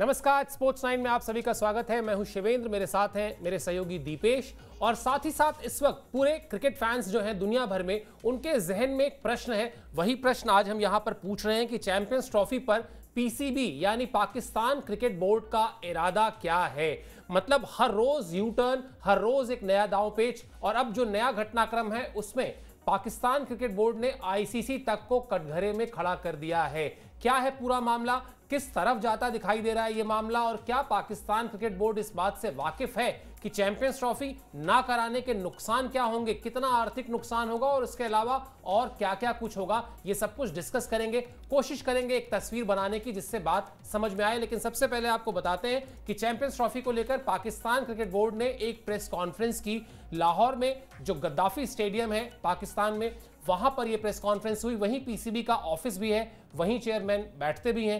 नमस्कार sports nine में आप सभी का स्वागत है मैं हूं शिवेंद्र मेरे साथ हैं मेरे सहयोगी दीपेश और साथ ही साथ इस वक्त पूरे क्रिकेट फैंस जो हैं दुनिया भर में उनके जहन में एक प्रश्न है वही प्रश्न आज हम यहां पर पूछ रहे हैं कि चैंपियंस ट्रॉफी पर पीसीबी यानी पाकिस्तान क्रिकेट बोर्ड का इरादा क्या है मतलब हर रोज यू टर्न हर रोज एक नया दाव पेच और अब जो नया घटनाक्रम है उसमें पाकिस्तान क्रिकेट बोर्ड ने आईसीसी तक को कटघरे में खड़ा कर दिया है क्या है पूरा मामला किस तरफ जाता दिखाई दे रहा है ये मामला और क्या पाकिस्तान क्रिकेट बोर्ड इस बात से वाकिफ है कि चैंपियंस ट्रॉफी ना कराने के नुकसान क्या होंगे कितना आर्थिक नुकसान होगा और इसके अलावा और क्या क्या कुछ होगा ये सब कुछ डिस्कस करेंगे कोशिश करेंगे एक तस्वीर बनाने की जिससे बात समझ में आए लेकिन सबसे पहले आपको बताते हैं कि चैंपियंस ट्रॉफी को लेकर पाकिस्तान क्रिकेट बोर्ड ने एक प्रेस कॉन्फ्रेंस की लाहौर में जो गद्दाफी स्टेडियम है पाकिस्तान में वहां पर यह प्रेस कॉन्फ्रेंस हुई वहीं पीसीबी का ऑफिस भी है वहीं चेयरमैन बैठते भी हैं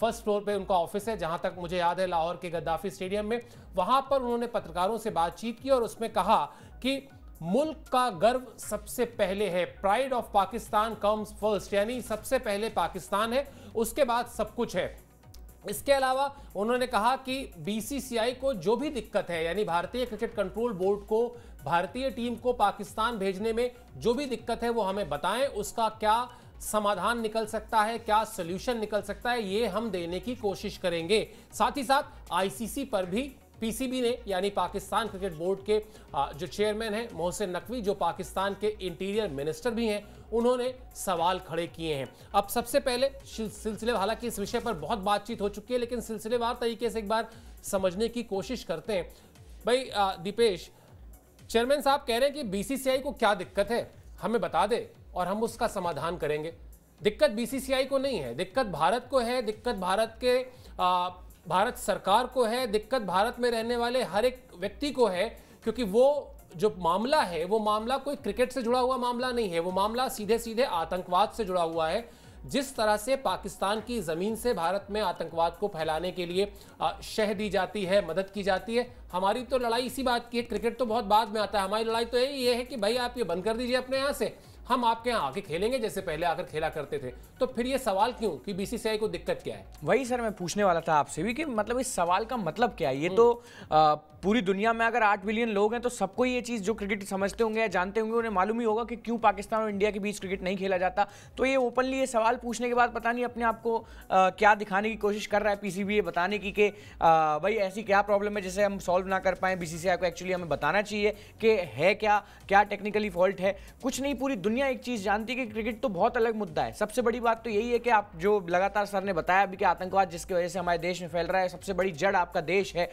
फर्स्ट फ्लोर पे उनका ऑफिस है जहां तक मुझे याद है लाहौर के गद्दाफी स्टेडियम में वहां पर उन्होंने पत्रकारों से बातचीत की और उसमें कहा कि मुल्क का गर्व सबसे पहले है pride of Pakistan comes first यानी सबसे पहले पाकिस्तान है उसके बाद सब कुछ है इसके अलावा उन्होंने कहा कि बीसीसीआई को जो भी दिक्कत है यानी भारतीय क्रिकेट कंट्रोल बोर्ड को भारतीय टीम को पाकिस्तान भेजने में जो भी दिक्कत है वो हमें बताएं उसका क्या समाधान निकल सकता है क्या सोल्यूशन निकल सकता है ये हम देने की कोशिश करेंगे साथ ही साथ आईसीसी पर भी पीसीबी ने यानी पाकिस्तान क्रिकेट बोर्ड के जो चेयरमैन हैं मोहसिन नकवी जो पाकिस्तान के इंटीरियर मिनिस्टर भी हैं उन्होंने सवाल खड़े किए हैं अब सबसे पहले सिलसिले हालांकि इस विषय पर बहुत बातचीत हो चुकी है लेकिन सिलसिलेवार तरीके से एक बार समझने की कोशिश करते हैं भाई दीपेश चेयरमैन साहब कह रहे हैं कि बीसीसीआई को क्या दिक्कत है हमें बता दे और हम उसका समाधान करेंगे दिक्कत बीसीसीआई को नहीं है दिक्कत भारत को है दिक्कत भारत के आ, भारत सरकार को है दिक्कत भारत में रहने वाले हर एक व्यक्ति को है क्योंकि वो जो मामला है वो मामला कोई क्रिकेट से जुड़ा हुआ मामला नहीं है वो मामला सीधे सीधे आतंकवाद से जुड़ा हुआ है जिस तरह से पाकिस्तान की ज़मीन से भारत में आतंकवाद को फैलाने के लिए शह दी जाती है मदद की जाती है हमारी तो लड़ाई इसी बात की है क्रिकेट तो बहुत बाद में आता है हमारी लड़ाई तो यही है कि भाई आप ये बंद कर दीजिए अपने यहाँ से हम आपके यहाँ आके खेलेंगे जैसे पहले आकर खेला करते थे तो फिर ये सवाल क्यों कि बीसीसीआई को दिक्कत क्या है वही सर मैं पूछने वाला था आपसे भी कि मतलब इस सवाल का मतलब क्या है ये हम्म। तो आ, पूरी दुनिया में अगर आठ बिलियन लोग हैं तो सबको ये चीज़ जो क्रिकेट समझते होंगे या जानते होंगे उन्हें मालूम ही होगा कि क्यों पाकिस्तान और इंडिया के बीच क्रिकेट नहीं खेला जाता तो ये ओपनली ये सवाल पूछने के बाद पता नहीं अपने आप को क्या दिखाने की कोशिश कर रहा है पीसीबी ये बताने की कि भाई ऐसी क्या प्रॉब्लम है जैसे हम सॉल्व ना कर पाए बीसीसीआई को एक्चुअली हमें बताना चाहिए कि है क्या क्या टेक्निकली फॉल्ट है कुछ नहीं पूरी दुनिया दुनिया एक चीज़ जानती है कि क्रिकेट तो बहुत अलग मुद्दा है सबसे बड़ी बात तो यही है कि आप जो लगातार सर ने बताया अभी कि आतंकवाद जिसकी वजह से हमारे देश में फैल रहा है सबसे बड़ी जड़ आपका देश है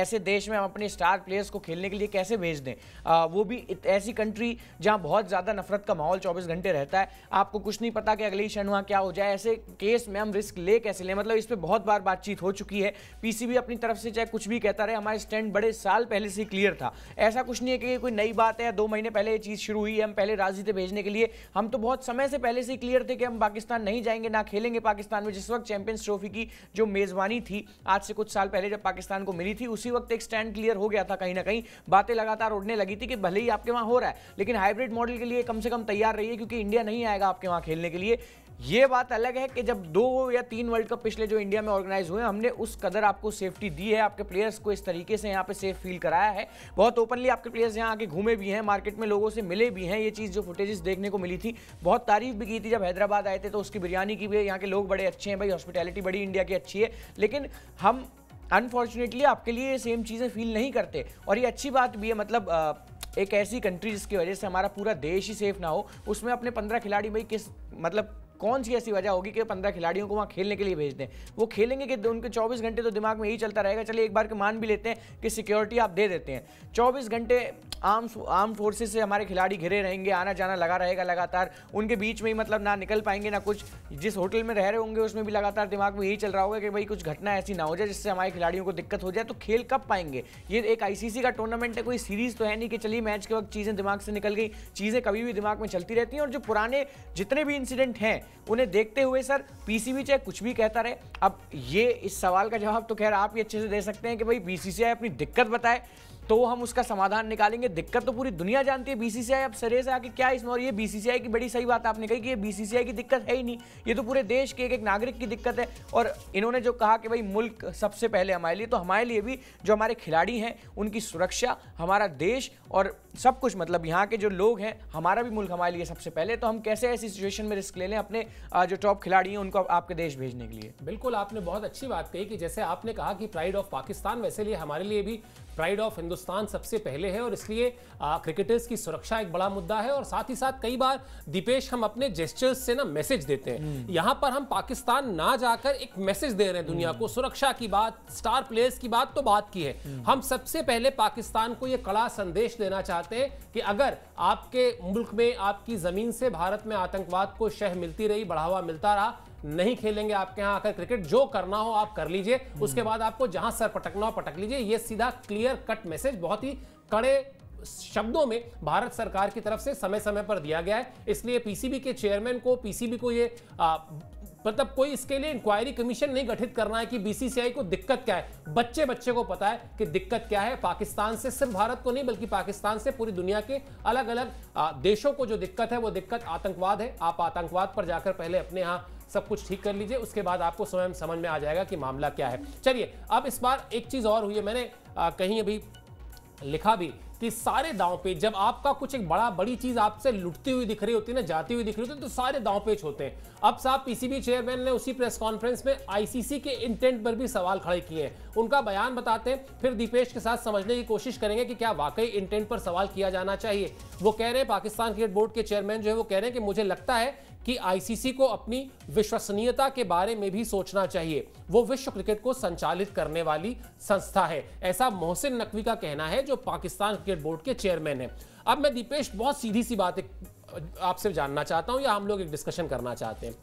ऐसे देश में हम अपने स्टार प्लेयर्स को खेलने के लिए कैसे भेज दें आ, वो भी ऐसी कंट्री जहाँ बहुत ज़्यादा नफरत का माहौल चौबीस घंटे रहता है आपको कुछ नहीं पता कि अगले ही शनुआ क्या हो जाए ऐसे केस में हम रिस्क ले कैसे लें मतलब इस पर बहुत बार बातचीत हो चुकी है पीसीबी अपनी तरफ से चाहे कुछ भी कहता रहे हमारे स्टैंड बड़े साल पहले से क्लियर था ऐसा कुछ नहीं है कि कोई नई बात है दो महीने पहले ये चीज़ शुरू हुई है हम पहले राजी एनआरसी थे भेजने के लिए हम तो बहुत समय से पहले से क्लियर थे कि हम पाकिस्तान नहीं जाएंगे ना खेलेंगे पाकिस्तान में जिस वक्त चैंपियंस ट्रॉफी की जो मेज़बानी थी आज से कुछ साल पहले जब पाकिस्तान को मिली थी उसी वक्त एक स्टैंड क्लियर हो गया था कहीं ना कहीं बातें लगातार उड़ने लगी थी कि भले ही आपके वहाँ हो रहा है लेकिन हाइब्रिड मॉडल के लिए कम से कम तैयार रहिए क्योंकि इंडिया नहीं आएगा आपके वहाँ खेलने के लिए ये बात अलग है कि जब दो या तीन वर्ल्ड कप पिछले जो इंडिया में ऑर्गेनाइज हुए हमने उस कदर आपको सेफ्टी दी है आपके प्लेयर्स को इस तरीके से यहाँ पे सेफ फील कराया है बहुत ओपनली आपके प्लेयर्स यहाँ आके घूमे भी हैं मार्केट में लोगों से मिले भी हैं ये चीज़ जो फुटेजेस देखने को मिली थी बहुत तारीफ भी की थी जब हैदराबाद आए थे तो उसकी बिरयानी की भी यहाँ के लोग बड़े अच्छे हैं भाई हॉस्पिटैलिटी बड़ी इंडिया की अच्छी है लेकिन हम अनफॉर्चुनेटली आपके लिए ये सेम चीज़ें फील नहीं करते और ये अच्छी बात भी है मतलब एक ऐसी कंट्री जिसकी वजह से हमारा पूरा देश ही सेफ ना हो उसमें अपने पंद्रह खिलाड़ी भाई किस मतलब कौन सी ऐसी वजह होगी कि पंद्रह खिलाड़ियों को वहाँ खेलने के लिए भेज दें वो खेलेंगे कि उनके चौबीस घंटे तो दिमाग में यही चलता रहेगा चलिए एक बार के मान भी लेते हैं कि सिक्योरिटी आप दे देते हैं चौबीस घंटे आर्म आर्म फोर्सेज से हमारे खिलाड़ी घिरे रहेंगे आना जाना लगा रहेगा लगातार उनके बीच में ही मतलब ना निकल पाएंगे ना कुछ जिस होटल में रह रहे होंगे उसमें भी लगातार दिमाग में यही चल रहा होगा कि भाई कुछ घटना ऐसी ना हो जाए जिससे हमारे खिलाड़ियों को दिक्कत हो जाए तो खेल कब पाएंगे ये एक आईसीसी का टूर्नामेंट है कोई सीरीज तो है नहीं कि चलिए मैच के वक्त चीज़ें दिमाग से निकल गई चीज़ें कभी भी दिमाग में चलती रहती हैं और जो पुराने जितने भी इंसिडेंट हैं उन्हें देखते हुए सर पीसीबी चाहे कुछ भी कहता रहे अब ये इस सवाल का जवाब तो खैर आप ही अच्छे से दे सकते हैं कि भाई बीसीसीआई अपनी दिक्कत बताए तो हम उसका समाधान निकालेंगे दिक्कत तो पूरी दुनिया जानती है बीसीसीआई अब सरे से आके क्या इसमें और ये बीसीसीआई की बड़ी सही बात आपने कही कि ये बीसीसीआई की दिक्कत है ही नहीं ये तो पूरे देश के एक एक नागरिक की दिक्कत है और इन्होंने जो कहा कि भाई मुल्क सबसे पहले हमारे लिए तो हमारे लिए भी जो हमारे खिलाड़ी हैं उनकी सुरक्षा हमारा देश और सब कुछ मतलब यहाँ के जो लोग हैं हमारा भी मुल्क हमारे लिए सबसे पहले तो हम कैसे ऐसी सिचुएशन में रिस्क ले लें अपने जो टॉप खिलाड़ी हैं उनको आपके देश भेजने के लिए बिल्कुल आपने बहुत अच्छी बात कही कि जैसे आपने कहा कि प्राइड ऑफ पाकिस्तान वैसे लिए हमारे लिए भी प्राइड ऑफ हिंदुस्तान सबसे पहले है और इसलिए क्रिकेटर्स की सुरक्षा एक बड़ा मुद्दा है और साथ ही साथ कई बार दीपेश हम अपने जेस्टर्स से ना मैसेज देते हैं हम्म। यहाँ पर हम पाकिस्तान ना जाकर एक मैसेज दे रहे हैं दुनिया को हम्म। सुरक्षा की बात स्टार प्लेयर्स की बात तो बात की है हम्म। हम सबसे पहले पाकिस्तान को यह कड़ा संदेश देना चाहते चाहते कि अगर आपके मुल्क में आपकी ज़मीन से भारत में आतंकवाद को शह मिलती रही बढ़ावा मिलता रहा नहीं खेलेंगे आपके यहां आकर क्रिकेट जो करना हो आप कर लीजिए उसके हम्म। बाद आपको जहां सर पटकना हो पटक लीजिए यह सीधा क्लियर कट मैसेज बहुत ही कड़े शब्दों में भारत सरकार की तरफ से समय समय पर दिया गया है इसलिए पीसीबी के चेयरमैन को पीसीबी को ये मतलब कोई इसके लिए इंक्वायरी कमीशन नहीं गठित करना है कि बीसीसीआई को दिक्कत क्या है बच्चे बच्चे को पता है कि दिक्कत क्या है पाकिस्तान से सिर्फ भारत को नहीं बल्कि पाकिस्तान से पूरी दुनिया के अलग अलग देशों को जो दिक्कत है वो दिक्कत आतंकवाद है आप आतंकवाद पर जाकर पहले अपने यहाँ सब कुछ ठीक कर लीजिए उसके बाद आपको स्वयं समझ में आ जाएगा कि मामला क्या है चलिए अब इस बार एक चीज़ और हुई है मैंने कहीं अभी लिखा भी कि सारे दांव पे जब आपका कुछ एक बड़ा बड़ी चीज आपसे लुटती हुई दिख रही होती है ना जाती हुई दिख रही होती है तो सारे दांव पेच होते हैं अब साहब पीसीबी चेयरमैन ने उसी प्रेस कॉन्फ्रेंस में आईसीसी के इंटेंट पर भी सवाल खड़े किए हैं उनका बयान बताते हैं फिर दीपेश के साथ समझने की कोशिश करेंगे कि क्या वाकई इंटेंट पर सवाल किया जाना चाहिए वो कह रहे हैं पाकिस्तान क्रिकेट बोर्ड के चेयरमैन जो है वो कह रहे हैं कि मुझे लगता है कि आईसीसी को अपनी विश्वसनीयता के बारे में भी सोचना चाहिए वो विश्व क्रिकेट को संचालित करने वाली संस्था है ऐसा मोहसिन नकवी का कहना है जो पाकिस्तान क्रिकेट बोर्ड के चेयरमैन है अब मैं दीपेश बहुत सीधी सी बात आपसे जानना चाहता हूं या हम लोग एक डिस्कशन करना चाहते हैं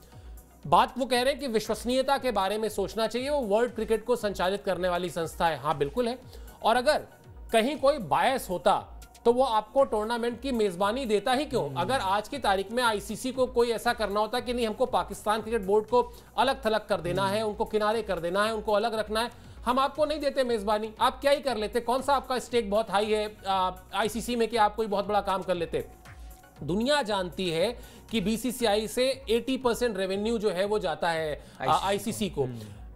बात वो कह रहे हैं कि विश्वसनीयता के बारे में सोचना चाहिए वो वर्ल्ड क्रिकेट को संचालित करने वाली संस्था है हाँ बिल्कुल है और अगर कहीं कोई बायस होता तो वो आपको टूर्नामेंट की मेजबानी देता ही क्यों हम्म। अगर आज की तारीख में आईसीसी को कोई ऐसा करना होता कि नहीं हमको पाकिस्तान क्रिकेट बोर्ड को अलग थलग कर देना हम्म। है उनको किनारे कर देना है उनको अलग रखना है हम आपको नहीं देते मेजबानी आप क्या ही कर लेते कौन सा आपका स्टेक बहुत हाई है आईसीसी में कि आप कोई बहुत बड़ा काम कर लेते दुनिया जानती है कि बीसीसीआई से 80 परसेंट रेवेन्यू जो है वो जाता है आईसीसी को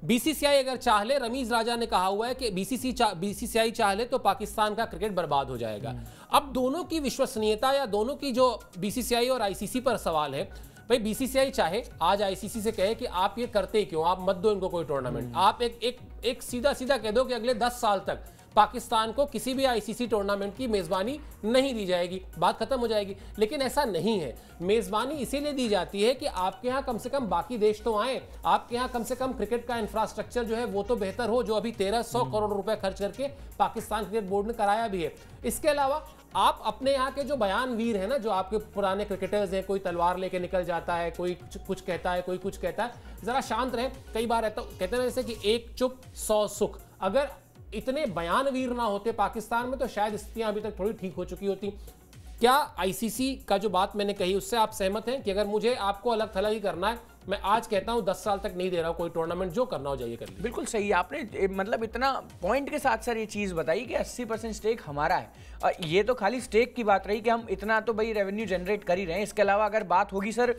बीसीसीआई अगर चाह ले रमीज राजा ने कहा हुआ है कि बीसीसी बीसीसीआई चाह ले तो पाकिस्तान का क्रिकेट बर्बाद हो जाएगा अब दोनों की विश्वसनीयता या दोनों की जो बीसीसीआई और आईसीसी पर सवाल है भाई बीसीसीआई चाहे आज आईसीसी से कहे कि आप ये करते क्यों आप मत दो इनको कोई टूर्नामेंट आप एक एक एक सीधा सीधा कह दो कि अगले दस साल तक पाकिस्तान को किसी भी आईसीसी टूर्नामेंट की मेज़बानी नहीं दी जाएगी बात खत्म हो जाएगी लेकिन ऐसा नहीं है मेज़बानी इसीलिए दी जाती है कि आपके यहाँ कम से कम बाकी देश तो आए आपके यहाँ कम से कम क्रिकेट का इंफ्रास्ट्रक्चर जो है वो तो बेहतर हो जो अभी तेरह हम्म। करोड़ रुपए खर्च करके पाकिस्तान क्रिकेट बोर्ड ने कराया भी है इसके अलावा आप अपने यहाँ के जो बयानवीर हैं ना जो आपके पुराने क्रिकेटर्स हैं कोई तलवार लेके निकल जाता है कोई कुछ कहता है कोई कुछ कहता है जरा शांत रहे कई बार रहता कहते हैं जैसे कि एक चुप सौ सुख अगर इतने बयानवीर ना होते पाकिस्तान में तो शायद स्थितियां अभी तक थोड़ी ठीक हो चुकी होती क्या आईसीसी का जो बात मैंने कही उससे आप सहमत हैं कि अगर मुझे आपको अलग थलग ही करना है मैं आज कहता हूं दस साल तक नहीं दे रहा हूँ कोई टूर्नामेंट जो करना हो जाइए कर लीजिए बिल्कुल सही आपने मतलब इतना पॉइंट के साथ सर ये चीज़ बताई कि अस्सी परसेंट स्टेक हमारा है और ये तो खाली स्टेक की बात रही कि हम इतना तो भाई रेवेन्यू जनरेट कर ही रहे हैं इसके अलावा अगर बात होगी सर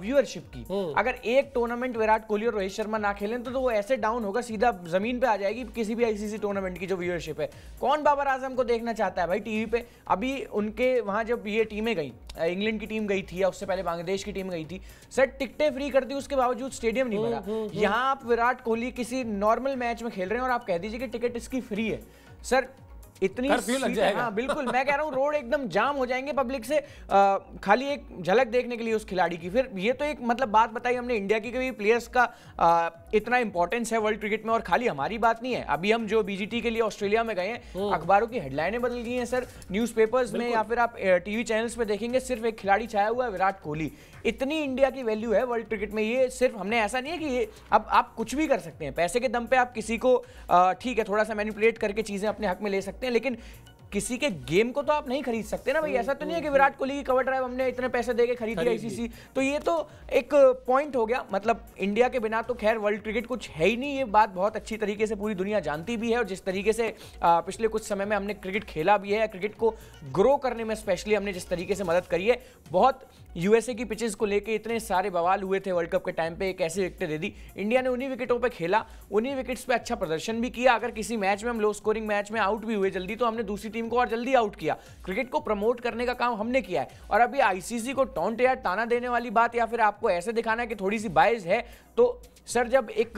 व्यूअरशिप की हम्म। अगर एक टूर्नामेंट विराट कोहली और रोहित शर्मा ना खेलें तो, तो वो ऐसे डाउन होगा सीधा जमीन पर आ जाएगी किसी भी आईसीसी टूर्नामेंट की जो व्यूअरशिप है कौन बाबर आजम को देखना चाहता है भाई टीवी पे अभी उनके वहाँ जब ये टीमें गई इंग्लैंड की टीम गई थी या उससे पहले बांग्लादेश की टीम गई थी सर टिकटें फ्री कर कर दी उसके बावजूद स्टेडियम नहीं हम्म, भरा हम्म, हम्म। यहाँ आप विराट कोहली किसी नॉर्मल मैच में खेल रहे हैं और आप कह दीजिए कि टिकट इसकी फ्री है सर इतनी हाँ बिल्कुल मैं कह रहा हूँ रोड एकदम जाम हो जाएंगे पब्लिक से आ, खाली एक झलक देखने के लिए उस खिलाड़ी की फिर ये तो एक मतलब बात बताई हमने इंडिया की कभी प्लेयर्स का आ, इतना इंपॉर्टेंस है वर्ल्ड क्रिकेट में और खाली हमारी बात नहीं है अभी हम जो बीजीटी के लिए ऑस्ट्रेलिया में गए हैं अखबारों की हेडलाइने बदल गई हैं सर न्यूज़ में या फिर आप टीवी चैनल्स पे देखेंगे सिर्फ एक खिलाड़ी छाया हुआ है विराट कोहली इतनी इंडिया की वैल्यू है वर्ल्ड क्रिकेट में ये सिर्फ हमने ऐसा नहीं है कि ये अब आप कुछ भी कर सकते हैं पैसे के दम पे आप किसी को ठीक है थोड़ा सा मैनिपुलेट करके चीज़ें अपने हक में ले सकते हैं लेकिन किसी के गेम को तो आप नहीं खरीद सकते ना भाई ऐसा तो नहीं है कि विराट कोहली की कवर ड्राइव हमने इतने पैसे दे के खरीद लिया आईसीसी तो ये तो एक पॉइंट हो गया मतलब इंडिया के बिना तो खैर वर्ल्ड क्रिकेट कुछ है ही नहीं ये बात बहुत अच्छी तरीके से पूरी दुनिया जानती भी है और जिस तरीके से पिछले कुछ समय में हमने क्रिकेट खेला भी है क्रिकेट को ग्रो करने में स्पेशली हमने जिस तरीके से मदद करी है बहुत यूएसए की पिचेस को लेकर इतने सारे बवाल हुए थे वर्ल्ड कप के टाइम पे एक ऐसी विकटें दे दी इंडिया ने उन्हीं विकेटों पे खेला उन्हीं विकेट्स पे अच्छा प्रदर्शन भी किया अगर किसी मैच में हम लो स्कोरिंग मैच में आउट भी हुए जल्दी तो हमने दूसरी टीम टीम को और जल्दी आउट किया क्रिकेट को प्रमोट करने का काम हमने किया है और अभी आईसीसी को टॉन्ट या ताना देने वाली बात या फिर आपको ऐसे दिखाना है कि थोड़ी सी बाइज है तो सर जब एक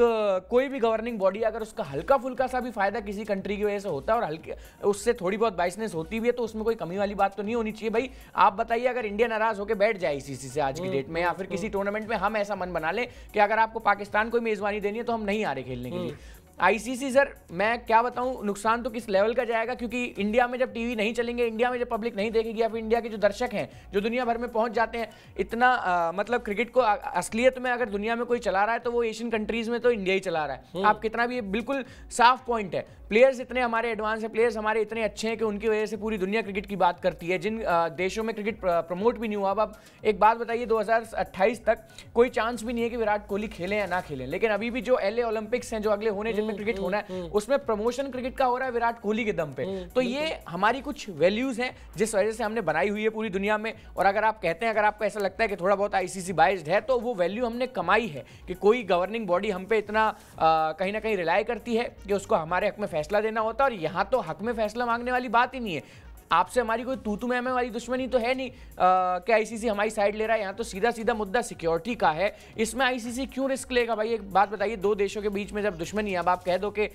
कोई भी गवर्निंग बॉडी अगर उसका हल्का फुल्का सा भी फायदा किसी कंट्री की वजह से होता है और हल्के उससे थोड़ी बहुत बाइसनेस होती भी है तो उसमें कोई कमी वाली बात तो नहीं होनी चाहिए भाई आप बताइए अगर इंडिया नाराज होकर बैठ जाए आईसीसी से आज की डेट हम्म, में या हम्म, फिर हम्म। किसी टूर्नामेंट में हम ऐसा मन बना लें कि अगर आपको पाकिस्तान को मेजबानी देनी है तो हम नहीं आ रहे खेलने के लिए आईसीसी सर मैं क्या बताऊं नुकसान तो किस लेवल का जाएगा क्योंकि इंडिया में जब टीवी नहीं चलेंगे इंडिया में जब पब्लिक नहीं देखेगी या फिर इंडिया के जो दर्शक हैं जो दुनिया भर में पहुंच जाते हैं इतना आ, मतलब क्रिकेट को असलियत में अगर दुनिया में कोई चला रहा है तो वो एशियन कंट्रीज में तो इंडिया ही चला रहा है हम्म। आप कितना भी बिल्कुल साफ पॉइंट है प्लेयर्स इतने हमारे एडवांस है प्लेयर्स हमारे इतने अच्छे हैं कि उनकी वजह से पूरी दुनिया क्रिकेट की बात करती है जिन देशों में क्रिकेट प्रमोट भी नहीं हुआ अब आप एक बात बताइए 2028 तक कोई चांस भी नहीं है कि विराट कोहली खेलें या ना खेलें लेकिन अभी भी जो एल ओलंपिक्स हैं जो अगले होने हम्म। में क्रिकेट होना है हम्म, हम्म। उसमें प्रमोशन क्रिकेट का हो रहा है विराट कोहली के दम पे हम्म, तो ये हमारी कुछ वैल्यूज हैं जिस वजह से हमने बनाई हुई है पूरी दुनिया में और अगर आप कहते हैं अगर आपको ऐसा लगता है कि थोड़ा बहुत आईसीसी बाइस्ड है तो वो वैल्यू हमने कमाई है कि कोई गवर्निंग बॉडी हम पे इतना कहीं ना कहीं रिलाय करती है कि उसको हमारे हक में फैसला देना होता है और यहाँ तो हक में फैसला मांगने वाली बात ही नहीं है आपसे हमारी कोई तू तू हमारी दुश्मनी तो है नहीं कि आईसीसी हमारी साइड ले रहा है यहाँ तो सीधा सीधा मुद्दा सिक्योरिटी का है इसमें आईसीसी क्यों रिस्क लेगा भाई एक बात बताइए दो देशों के बीच में जब दुश्मनी है अब आप कह दो कि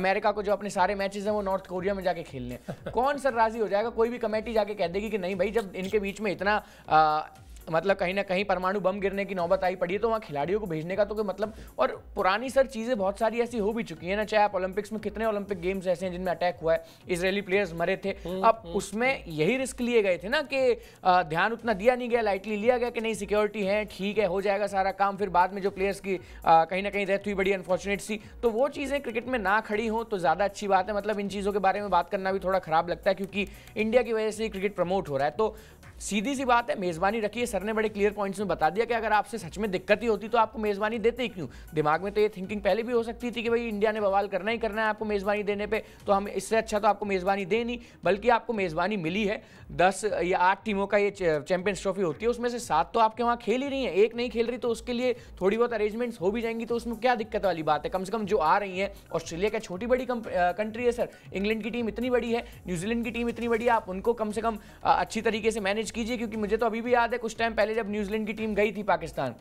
अमेरिका को जो अपने सारे मैचेज हैं वो नॉर्थ कोरिया में जाके खेलने कौन सर राजी हो जाएगा कोई भी कमेटी जाके कह देगी कि नहीं भाई जब इनके बीच में इतना मतलब कहीं ना कहीं परमाणु बम गिरने की नौबत आई पड़ी है तो वहाँ खिलाड़ियों को भेजने का तो कोई मतलब और पुरानी सर चीज़ें बहुत सारी ऐसी हो भी चुकी है ना चाहे आप ओलंपिक्स में कितने ओलंपिक गेम्स ऐसे हैं जिनमें अटैक हुआ है इसराइली प्लेयर्स मरे थे हम्म, अब हम्म। उसमें यही रिस्क लिए गए थे ना कि ध्यान उतना दिया नहीं गया लाइटली लिया गया कि नहीं सिक्योरिटी है ठीक है हो जाएगा सारा काम फिर बाद में जो प्लेयर्स की कहीं ना कहीं डेथ हुई बड़ी अनफॉर्चुनेट सी तो वो चीज़ें क्रिकेट में ना खड़ी हों तो ज़्यादा अच्छी बात है मतलब इन चीज़ों के बारे में बात करना भी थोड़ा खराब लगता है क्योंकि इंडिया की वजह से क्रिकेट प्रमोट हो रहा है तो सीधी सी बात है मेज़बानी रखिए सर ने बड़े क्लियर पॉइंट्स में बता दिया कि अगर आपसे सच में दिक्कत ही होती तो आपको मेज़बानी देते ही क्यों दिमाग में तो ये थिंकिंग पहले भी हो सकती थी कि भाई इंडिया ने बवाल करना ही करना है आपको मेज़बानी देने पर तो हम इससे अच्छा तो आपको मेज़बानी दे नहीं बल्कि आपको मेज़बानी मिली है दस या आठ टीमों का ये चैंपियंस ट्रॉफी होती है उसमें से सात तो आपके वहाँ खेल ही नहीं है एक नहीं खेल रही तो उसके लिए थोड़ी बहुत अरेंजमेंट्स हो भी जाएंगी तो उसमें क्या दिक्कत वाली बात है कम से कम जो आ रही है ऑस्ट्रेलिया का छोटी बड़ी कंट्री है सर इंग्लैंड की टीम इतनी बड़ी है न्यूजीलैंड की टीम इतनी बड़ी है आप उनको कम से कम अच्छी तरीके से मैनेज कीजिए क्योंकि मुझे तो अभी भी याद है कुछ टाइम पहले जब न्यूजीलैंड की टीम गई थी पाकिस्तान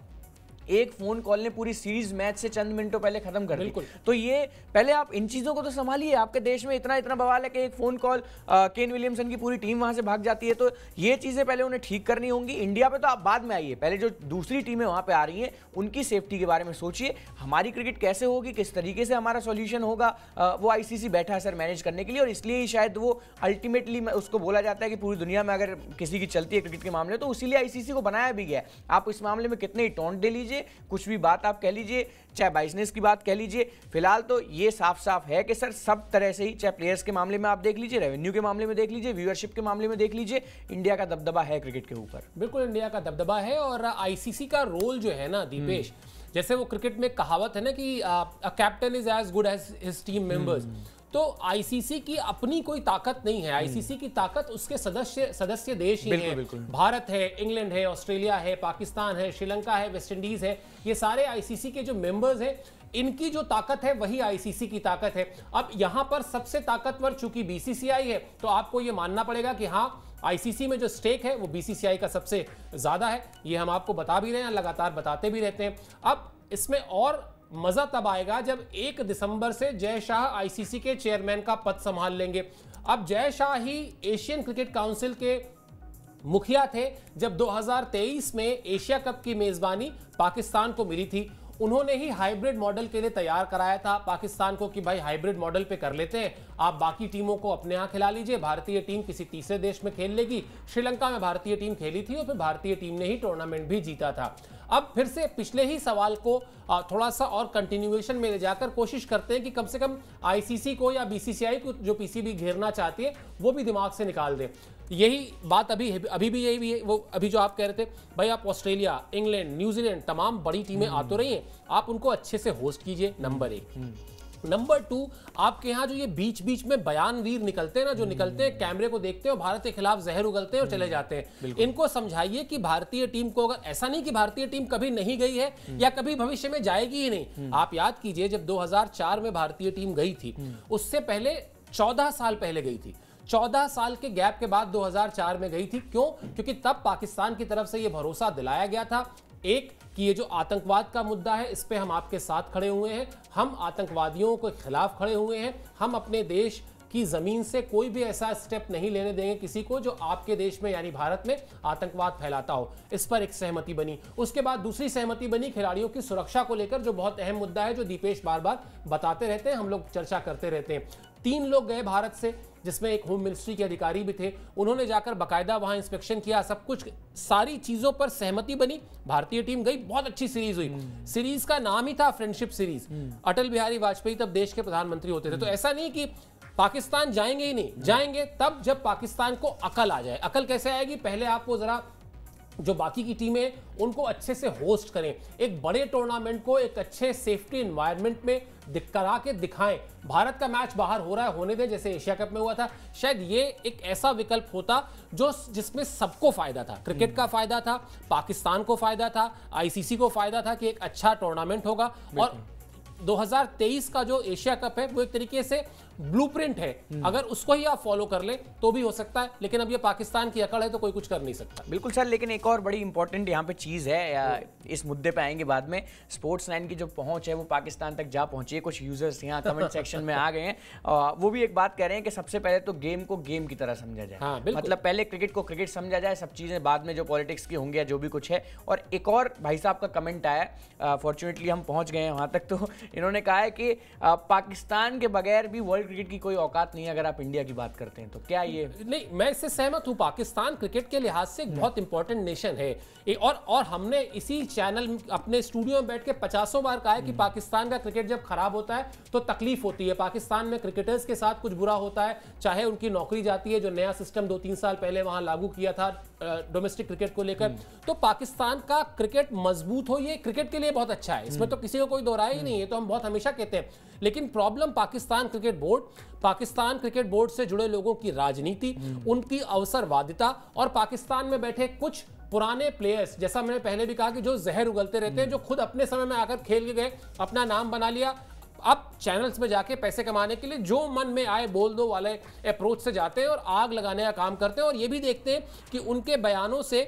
एक फोन कॉल ने पूरी सीरीज मैच से चंद मिनटों पहले खत्म कर दी तो ये पहले आप इन चीजों को तो संभालिए आपके देश में इतना इतना बवाल है कि एक फोन कॉल केन विलियमसन की पूरी टीम वहां से भाग जाती है तो ये चीजें पहले उन्हें ठीक करनी होंगी इंडिया पे तो आप बाद में आइए पहले जो दूसरी टीमें वहां पर आ रही हैं उनकी सेफ्टी के बारे में सोचिए हमारी क्रिकेट कैसे होगी किस तरीके से हमारा सोल्यूशन होगा वो आईसीसी बैठा है सर मैनेज करने के लिए और इसलिए ही शायद वो अल्टीमेटली उसको बोला जाता है कि पूरी दुनिया में अगर किसी की चलती है क्रिकेट के मामले तो उसीलिए आईसीसी को बनाया भी गया आप इस मामले में कितने टॉन्ट दे लीजिए कुछ भी बात आप कह लीजिए चाहे बाइसनेस की बात कह लीजिए फिलहाल तो ये साफ साफ है कि सर सब तरह से ही चाहे प्लेयर्स के मामले में आप देख लीजिए रेवेन्यू के मामले में देख लीजिए व्यूअरशिप के मामले में देख लीजिए इंडिया का दबदबा है क्रिकेट के ऊपर बिल्कुल इंडिया का दबदबा है और आईसीसी का रोल जो है ना हम्म। दीपेश जैसे वो क्रिकेट में कहावत है ना कि captain is as good as his team members तो आईसीसी की अपनी कोई ताकत नहीं है आईसीसी हम्म। की ताकत उसके सदस्य सदस्य देश ही है भारत है इंग्लैंड है ऑस्ट्रेलिया है पाकिस्तान है श्रीलंका है वेस्ट इंडीज है ये सारे आईसीसी के जो मेंबर्स हैं इनकी जो ताकत है वही आईसीसी की ताकत है अब यहां पर सबसे ताकतवर चूंकि बीसीसीआई है तो आपको यह मानना पड़ेगा कि हाँ आईसीसी में जो स्टेक है वो बीसीसीआई का सबसे ज्यादा है ये हम आपको बता भी रहे हैं लगातार बताते भी रहते हैं अब इसमें और मजा तब आएगा जब एक दिसंबर से जय शाह आईसीसी के चेयरमैन का पद संभाल लेंगे अब जय शाह ही एशियन क्रिकेट काउंसिल के मुखिया थे जब 2023 में एशिया कप की मेजबानी पाकिस्तान को मिली थी उन्होंने ही हाइब्रिड मॉडल के लिए तैयार कराया था पाकिस्तान को कि भाई हाइब्रिड मॉडल पे कर लेते हैं आप बाकी टीमों को अपने यहाँ खिला लीजिए भारतीय टीम किसी तीसरे देश में खेल लेगी श्रीलंका में भारतीय टीम खेली थी और फिर भारतीय टीम ने ही टूर्नामेंट भी जीता था अब फिर से पिछले ही सवाल को थोड़ा सा और कंटिन्यूएशन में ले जाकर कोशिश करते हैं कि कम से कम आईसीसी को या बीसीसीआई को जो पीसीबी घेरना चाहती है वो भी दिमाग से निकाल दें यही बात अभी अभी भी यही भी है वो अभी जो आप कह रहे थे भाई आप ऑस्ट्रेलिया इंग्लैंड न्यूजीलैंड तमाम बड़ी टीमें आ तो रही हैं आप उनको अच्छे से होस्ट कीजिए नंबर एक हम्म। नंबर टू आपके यहाँ जो ये बीच बीच में बयानवीर निकलते हैं ना जो निकलते हैं हम्म। कैमरे को देखते हैं और भारत के खिलाफ जहर उगलते हैं और चले हम्म। जाते हैं इनको समझाइए कि भारतीय टीम को अगर ऐसा नहीं कि भारतीय टीम कभी नहीं गई है या कभी भविष्य में जाएगी ही नहीं आप याद कीजिए जब दो में भारतीय टीम गई थी उससे पहले चौदह साल पहले गई थी चौदह साल के गैप के बाद 2004 में गई थी क्यों क्योंकि तब पाकिस्तान की तरफ से यह भरोसा दिलाया गया था एक कि ये जो आतंकवाद का मुद्दा है इस पर हम आपके साथ खड़े हुए हैं हम आतंकवादियों के खिलाफ खड़े हुए हैं हम अपने देश की ज़मीन से कोई भी ऐसा स्टेप नहीं लेने देंगे किसी को जो आपके देश में यानी भारत में आतंकवाद फैलाता हो इस पर एक सहमति बनी उसके बाद दूसरी सहमति बनी खिलाड़ियों की सुरक्षा को लेकर जो बहुत अहम मुद्दा है जो दीपेश बार बार बताते रहते हैं हम लोग चर्चा करते रहते हैं तीन लोग गए भारत से जिसमें एक होम मिनिस्ट्री के अधिकारी भी थे उन्होंने जाकर बकायदा वहां इंस्पेक्शन किया सब कुछ सारी चीजों पर सहमति बनी भारतीय टीम गई बहुत अच्छी सीरीज हुई हम्म। सीरीज का नाम ही था friendship series hmm. Atal Bihari Vajpayee तब देश के प्रधानमंत्री होते थे तो हम्म। ऐसा नहीं कि पाकिस्तान जाएंगे ही नहीं जाएंगे तब जब पाकिस्तान को अकल आ जाए अकल कैसे आएगी पहले आप वो जरा जो बाकी की टीमें उनको अच्छे से होस्ट करें एक बड़े टूर्नामेंट को एक अच्छे सेफ्टी इन्वायरमेंट में करा के दिखाएं भारत का मैच बाहर हो रहा है होने दें जैसे एशिया कप में हुआ था शायद ये एक ऐसा विकल्प होता जो जिसमें सबको फायदा था क्रिकेट का फायदा था पाकिस्तान को फायदा था आईसीसी को फायदा था कि एक अच्छा टूर्नामेंट होगा और 2023 का जो एशिया कप है वो एक तरीके से प्रिंट है हम्म। अगर उसको ही आप फॉलो कर ले तो भी हो सकता है लेकिन अब ये पाकिस्तान की अकड़ है तो कोई कुछ कर नहीं सकता बिल्कुल सर लेकिन एक और बड़ी इंपॉर्टेंट यहाँ पे चीज़ है इस मुद्दे पे आएंगे बाद में स्पोर्ट्स लाइन की जो पहुंच है वो पाकिस्तान तक जा पहुंची है कुछ यूजर्स यहाँ कमेंट सेक्शन में आ गए हैं वो भी एक बात कह रहे हैं कि सबसे पहले तो गेम को गेम की तरह समझा जाए हाँ, मतलब पहले क्रिकेट को क्रिकेट समझा जाए सब चीज़ें बाद में जो पॉलिटिक्स की होंगी या जो भी कुछ है और एक और भाई साहब का कमेंट आया फॉर्चुनेटली हम पहुंच गए हैं वहां तक तो इन्होंने कहा है कि पाकिस्तान के बगैर भी वर्ल्ड वर्ल्ड क्रिकेट की कोई औकात नहीं है अगर आप इंडिया की बात करते हैं तो क्या ये नहीं मैं इससे सहमत हूँ पाकिस्तान क्रिकेट के लिहाज से एक हम्म। बहुत इंपॉर्टेंट नेशन है ए, और और हमने इसी चैनल अपने स्टूडियो में बैठ के पचासों बार कहा है कि हम्म। पाकिस्तान का क्रिकेट जब खराब होता है तो तकलीफ होती है पाकिस्तान में क्रिकेटर्स के साथ कुछ बुरा होता है चाहे उनकी नौकरी जाती है जो नया सिस्टम दो तीन साल पहले वहां लागू किया था डोमेस्टिक क्रिकेट को लेकर तो पाकिस्तान का क्रिकेट मजबूत हो ये क्रिकेट के लिए बहुत अच्छा है इसमें तो किसी को कोई दोहराया ही नहीं है तो हम बहुत हमेशा कहते हैं लेकिन problem Pakistan cricket board Pakistan cricket board से जुड़े लोगों की राजनीति उनकी अवसरवादिता और पाकिस्तान में बैठे कुछ पुराने प्लेयर्स जैसा मैंने पहले भी कहा कि जो जहर उगलते रहते हैं जो खुद अपने समय में आकर खेल के गए अपना नाम बना लिया आप चैनल्स में जाके पैसे कमाने के लिए जो मन में आए बोल दो वाले अप्रोच से जाते हैं और आग लगाने का काम करते हैं और ये भी देखते हैं कि उनके बयानों से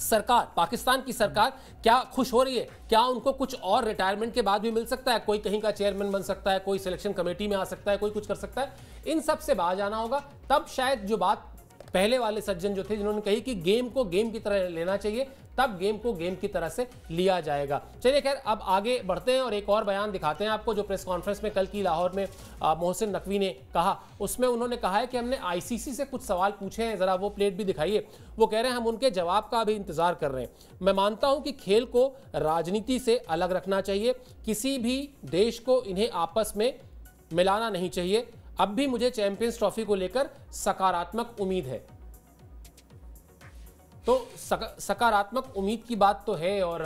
सरकार पाकिस्तान की सरकार क्या खुश हो रही है क्या उनको कुछ और रिटायरमेंट के बाद भी मिल सकता है कोई कहीं का चेयरमैन बन सकता है कोई सिलेक्शन कमेटी में आ सकता है कोई कुछ कर सकता है इन सब से बाहर जाना होगा तब शायद जो बात पहले वाले सज्जन जो थे जिन्होंने कही कि गेम को गेम की तरह लेना चाहिए तब गेम को गेम की तरह से लिया जाएगा चलिए खैर अब आगे बढ़ते हैं और एक और बयान दिखाते हैं आपको जो प्रेस कॉन्फ्रेंस में कल की लाहौर में मोहसिन नकवी ने कहा उसमें उन्होंने कहा है कि हमने आईसीसी से कुछ सवाल पूछे हैं ज़रा वो प्लेट भी दिखाइए वो कह रहे हैं हम उनके जवाब का अभी इंतज़ार कर रहे हैं मैं मानता हूं कि खेल को राजनीति से अलग रखना चाहिए किसी भी देश को इन्हें आपस में मिलाना नहीं चाहिए अब भी मुझे चैंपियंस ट्रॉफी को लेकर सकारात्मक उम्मीद है तो सक, सकारात्मक उम्मीद की बात तो है और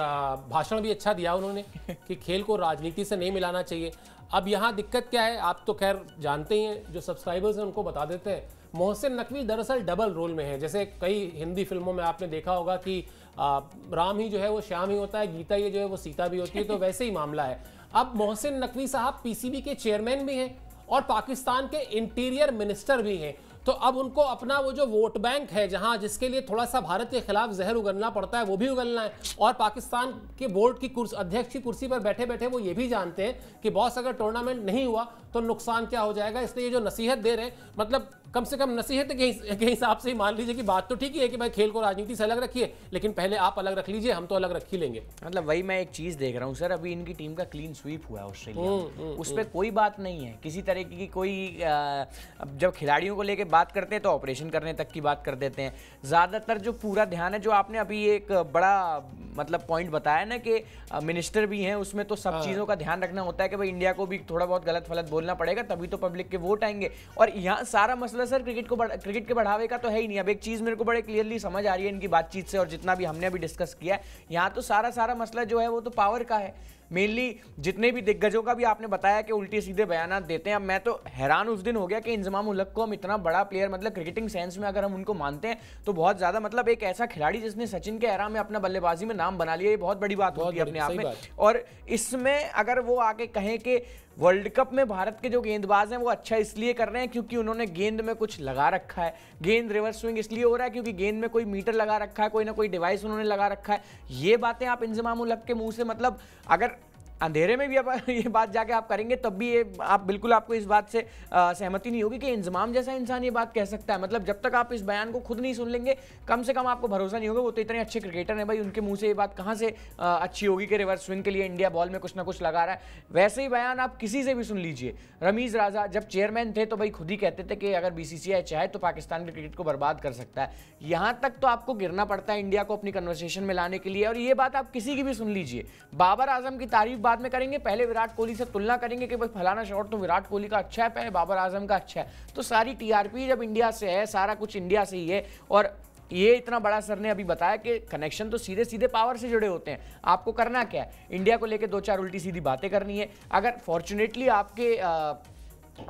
भाषण भी अच्छा दिया उन्होंने कि खेल को राजनीति से नहीं मिलाना चाहिए अब यहाँ दिक्कत क्या है आप तो खैर जानते ही हैं जो सब्सक्राइबर्स हैं उनको बता देते हैं मोहसिन नकवी दरअसल डबल रोल में है जैसे कई हिंदी फिल्मों में आपने देखा होगा कि राम ही जो है वो श्याम ही होता है गीता ये जो है वो सीता भी होती है तो वैसे ही मामला है अब मोहसिन नकवी साहब पीसीबी के चेयरमैन भी हैं और पाकिस्तान के इंटीरियर मिनिस्टर भी हैं तो अब उनको अपना वो जो वोट बैंक है जहां जिसके लिए थोड़ा सा भारत के खिलाफ जहर उगलना पड़ता है वो भी उगलना है और पाकिस्तान के बोर्ड की कुर्स अध्यक्ष की कुर्सी पर बैठे बैठे वो ये भी जानते हैं कि बॉस अगर टूर्नामेंट नहीं हुआ तो नुकसान क्या हो जाएगा इसलिए ये जो नसीहत दे रहे हैं मतलब कम से कम नसीहत के हिसाब से मान लीजिए कि बात तो ठीक ही है कि भाई खेल को राजनीति से अलग रखिए लेकिन पहले आप अलग रख लीजिए हम तो अलग रख ही लेंगे मतलब वही मैं एक चीज देख रहा हूँ सर अभी इनकी टीम का क्लीन स्वीप हुआ है ऑस्ट्रेलिया हम्म, हम्म, उस हम्म। पर कोई बात नहीं है किसी तरीके की कोई जब खिलाड़ियों को लेकर बात करते हैं तो ऑपरेशन करने तक की बात कर देते हैं ज़्यादातर जो पूरा ध्यान है जो आपने अभी एक बड़ा मतलब पॉइंट बताया ना कि मिनिस्टर भी हैं उसमें तो सब हाँ। चीज़ों का ध्यान रखना होता है कि भाई इंडिया को भी थोड़ा बहुत गलत फलत बोल खोलना पड़ेगा तभी तो पब्लिक के वोट आएंगे और यहाँ सारा मसला सर क्रिकेट को क्रिकेट के बढ़ावे का तो है ही नहीं अब एक चीज़ मेरे को बड़े क्लियरली समझ आ रही है इनकी बातचीत से और जितना भी हमने अभी डिस्कस किया है यहाँ तो सारा सारा मसला जो है वो तो पावर का है मेनली जितने भी दिग्गजों का भी आपने बताया कि उल्टे सीधे बयान देते हैं अब मैं तो हैरान उस दिन हो गया कि इंजमाम उलक को हम इतना बड़ा प्लेयर मतलब क्रिकेटिंग सेंस में अगर हम उनको मानते हैं तो बहुत ज़्यादा मतलब एक ऐसा खिलाड़ी जिसने सचिन के एरा में अपना बल्लेबाजी में नाम बना लिया ये बहुत बड़ी बात होगी अपने आप में और इसमें अगर वो आके कहें कि वर्ल्ड कप में भारत के जो गेंदबाज हैं वो अच्छा इसलिए कर रहे हैं क्योंकि उन्होंने गेंद में कुछ लगा रखा है गेंद रिवर्स स्विंग इसलिए हो रहा है क्योंकि गेंद में कोई मीटर लगा रखा है कोई ना कोई डिवाइस उन्होंने लगा रखा है ये बातें आप इंजमाम उलक के मुंह से मतलब अगर अंधेरे में भी आप ये बात जाके आप करेंगे तब भी ये आप बिल्कुल आपको इस बात से सहमति नहीं होगी कि इंजमाम जैसा इंसान ये बात कह सकता है मतलब जब तक आप इस बयान को खुद नहीं सुन लेंगे कम से कम आपको भरोसा नहीं होगा वो तो इतने अच्छे क्रिकेटर हैं भाई उनके मुंह से ये बात कहाँ से अच्छी होगी कि रिवर्स स्विंग के लिए इंडिया बॉल में कुछ ना कुछ लगा रहा है वैसे ही बयान आप किसी से भी सुन लीजिए रमीज राजा जब चेयरमैन थे तो भाई खुद ही कहते थे कि अगर बी चाहे तो पाकिस्तान के क्रिकेट को बर्बाद कर सकता है यहाँ तक तो आपको गिरना पड़ता है इंडिया को अपनी कन्वर्सेशन में लाने के लिए और ये बात आप किसी की भी सुन लीजिए बाबर आजम की तारीफ बाद में करेंगे पहले विराट कोहली से तुलना करेंगे कि भाई फलाना शॉट तो विराट कोहली का अच्छा है पहले बाबर आजम का अच्छा है तो सारी टीआरपी जब इंडिया से है सारा कुछ इंडिया से ही है और ये इतना बड़ा सर ने अभी बताया कि कनेक्शन तो सीधे सीधे पावर से जुड़े होते हैं आपको करना क्या है इंडिया को लेकर दो चार उल्टी सीधी बातें करनी है अगर फॉर्चुनेटली आपके आ,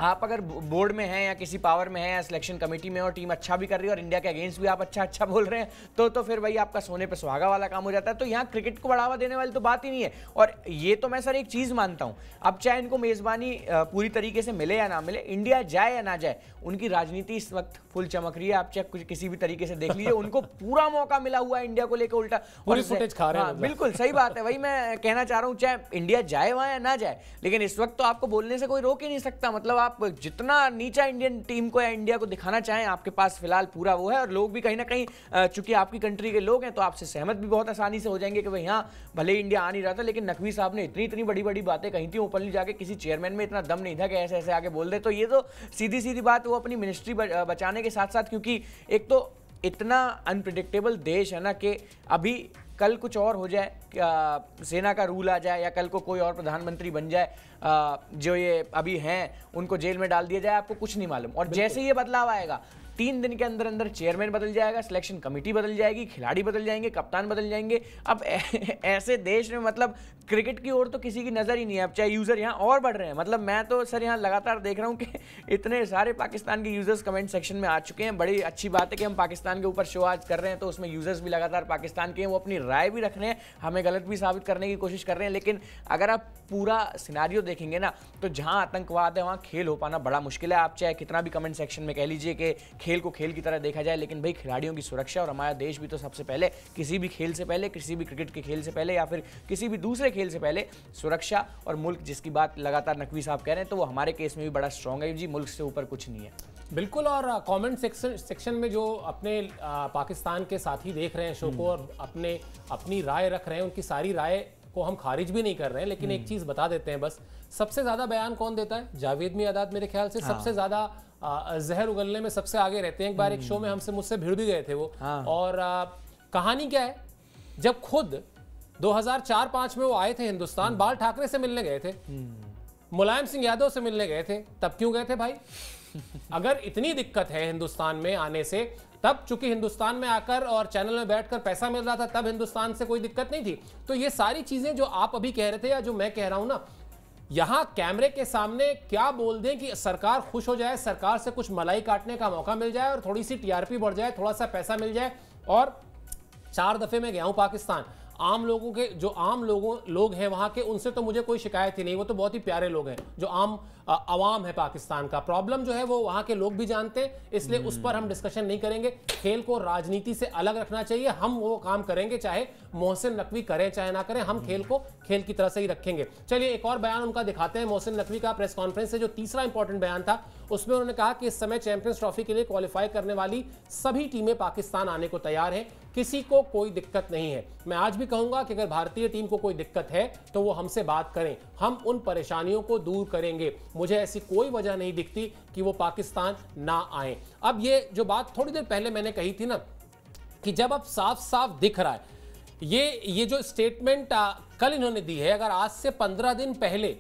आप अगर बोर्ड में हैं या किसी पावर में हैं या सिलेक्शन कमेटी में और टीम अच्छा भी कर रही है और इंडिया के अगेंस्ट भी आप अच्छा अच्छा बोल रहे हैं तो तो फिर वही आपका सोने पे सुहागा वाला काम हो जाता है तो यहाँ क्रिकेट को बढ़ावा देने वाली तो बात ही नहीं है और ये तो मैं सर एक चीज़ मानता हूँ अब चाहे इनको मेज़बानी पूरी तरीके से मिले या ना मिले इंडिया जाए या ना जाए उनकी राजनीति इस वक्त फुल चमक रही है आप चाहे कुछ किसी भी तरीके से देख लीजिए उनको पूरा मौका मिला हुआ है इंडिया को लेकर उल्टा हाँ, बिल्कुल सही बात है वही मैं कहना चाह रहा हूँ चाहे इंडिया जाए वहाँ या ना जाए लेकिन इस वक्त तो आपको बोलने से कोई रोक ही नहीं सकता मतलब मतलब आप जितना नीचा इंडियन टीम को या इंडिया को दिखाना चाहें आपके पास फिलहाल पूरा वो है और लोग भी कहीं ना कहीं चूंकि आपकी कंट्री के लोग हैं तो आपसे सहमत भी बहुत आसानी से हो जाएंगे कि भाई यहाँ भले ही इंडिया आ नहीं रहा था लेकिन नकवी साहब ने इतनी इतनी बड़ी बड़ी बातें कही थी ओपनली जाके किसी चेयरमैन में इतना दम नहीं था कि ऐसे ऐसे आगे बोल दे तो ये तो सीधी सीधी बात वो अपनी मिनिस्ट्री बचाने के साथ साथ क्योंकि एक तो इतना अनप्रिडिक्टेबल देश है ना कि अभी कल कुछ और हो जाए सेना का रूल आ जाए या कल को कोई और प्रधानमंत्री बन जाए जो ये अभी हैं उनको जेल में डाल दिया जाए आपको कुछ नहीं मालूम और जैसे ये बदलाव आएगा तीन दिन के अंदर अंदर चेयरमैन बदल जाएगा सिलेक्शन कमेटी बदल जाएगी खिलाड़ी बदल जाएंगे कप्तान बदल जाएंगे अब ऐसे देश में मतलब क्रिकेट की ओर तो किसी की नज़र ही नहीं है अब चाहे यूज़र यहाँ और बढ़ रहे हैं मतलब मैं तो सर यहाँ लगातार देख रहा हूँ कि इतने सारे पाकिस्तान के यूज़र्स कमेंट सेक्शन में आ चुके हैं बड़ी अच्छी बात है कि हम पाकिस्तान के ऊपर शो आज कर रहे हैं तो उसमें यूज़र्स भी लगातार पाकिस्तान के हैं वो अपनी राय भी रख रहे हैं हमें गलत भी साबित करने की कोशिश कर रहे हैं लेकिन अगर आप पूरा सिनारियो देखेंगे ना तो जहाँ आतंकवाद है वहाँ खेल हो पाना बड़ा मुश्किल है आप चाहे कितना भी कमेंट सेक्शन में कह लीजिए कि खेल को खेल की तरह देखा जाए लेकिन भाई खिलाड़ियों की सुरक्षा और हमारा देश भी तो सबसे पहले किसी भी खेल से पहले किसी भी क्रिकेट के खेल से पहले या फिर किसी भी दूसरे खेल से पहले सुरक्षा और मुल्क जिसकी बात लगातार नकवी साहब कह रहे हैं तो वो हमारे केस में भी बड़ा स्ट्रॉन्ग है जी मुल्क से ऊपर कुछ नहीं है बिल्कुल और कमेंट सेक्शन सेक्शन में जो अपने आ, पाकिस्तान के साथी देख रहे हैं शो को हम्म। और अपने अपनी राय रख रहे हैं उनकी सारी राय को हम खारिज भी नहीं कर रहे हैं लेकिन एक हम्म। चीज़ बता देते हैं बस सबसे ज़्यादा बयान कौन देता है जावेद मी आदाद मेरे ख्याल से हाँ। सबसे ज़्यादा जहर उगलने में सबसे आगे रहते हैं एक बार एक हम्म। शो में हमसे मुझसे भिड़ भी गए थे वो हाँ। और आ, कहानी क्या है जब खुद 2004-5 में वो आए थे हिंदुस्तान हम्म। बाल ठाकरे से मिलने गए थे हम्म। मुलायम सिंह यादव से मिलने गए थे तब क्यों गए थे भाई अगर इतनी दिक्कत है हिंदुस्तान में आने से तब चूंकि हिंदुस्तान में आकर और चैनल में बैठकर पैसा मिल रहा था तब हिंदुस्तान से कोई दिक्कत नहीं थी तो ये सारी चीजें जो आप अभी कह रहे थे या जो मैं कह रहा हूं ना यहां कैमरे के सामने क्या बोल दें कि सरकार खुश हो जाए सरकार से कुछ मलाई काटने का मौका मिल जाए और थोड़ी सी टीआरपी बढ़ जाए थोड़ा सा पैसा मिल जाए और चार दफे में गया हूं पाकिस्तान आम लोगों के जो आम लोगों लोग हैं वहाँ के उनसे तो मुझे कोई शिकायत ही नहीं वो तो बहुत ही प्यारे लोग हैं जो आम आवाम है पाकिस्तान का प्रॉब्लम जो है वो वहाँ के लोग भी जानते हैं इसलिए उस पर हम डिस्कशन नहीं करेंगे खेल को राजनीति से अलग रखना चाहिए हम वो काम करेंगे चाहे मोहसिन नकवी करें चाहे ना करें हम खेल को खेल की तरह से ही रखेंगे चलिए एक और बयान उनका दिखाते हैं मोहसिन नकवी का प्रेस कॉन्फ्रेंस से जो तीसरा इंपॉर्टेंट बयान था उसमें उन्होंने कहा कि इस समय चैंपियंस ट्रॉफी के लिए क्वालिफाई करने वाली सभी टीमें पाकिस्तान आने को तैयार हैं किसी को कोई दिक्कत नहीं है मैं आज भी भी कहूंगा कि अगर भारतीय टीम को कोई दिक्कत है तो वो हमसे बात करें हम उन परेशानियों को दूर करेंगे मुझे ऐसी कोई वजह नहीं दिखती कि वो पाकिस्तान ना आए अब ये जो बात थोड़ी देर पहले मैंने कही थी ना कि जब अब साफ साफ दिख रहा है ये ये जो स्टेटमेंट कल इन्होंने दी है अगर आज से पंद्रह दिन पहले